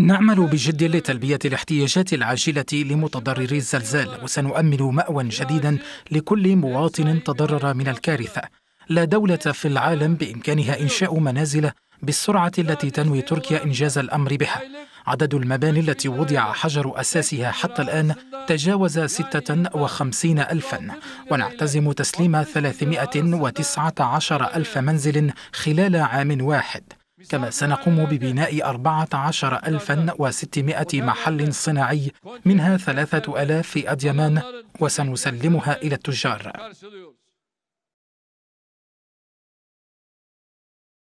نعمل بجد لتلبية الاحتياجات العاجلة لمتضرري الزلزال وسنؤمن مأوى جديدا لكل مواطن تضرر من الكارثة لا دولة في العالم بإمكانها إنشاء منازل بالسرعة التي تنوي تركيا إنجاز الأمر بها عدد المباني التي وضع حجر أساسها حتى الآن تجاوز وخمسين ألفا ونعتزم تسليم عشر ألف منزل خلال عام واحد كما سنقوم ببناء 14600 محل صناعي منها 3000 في أديمان وسنسلمها إلى التجار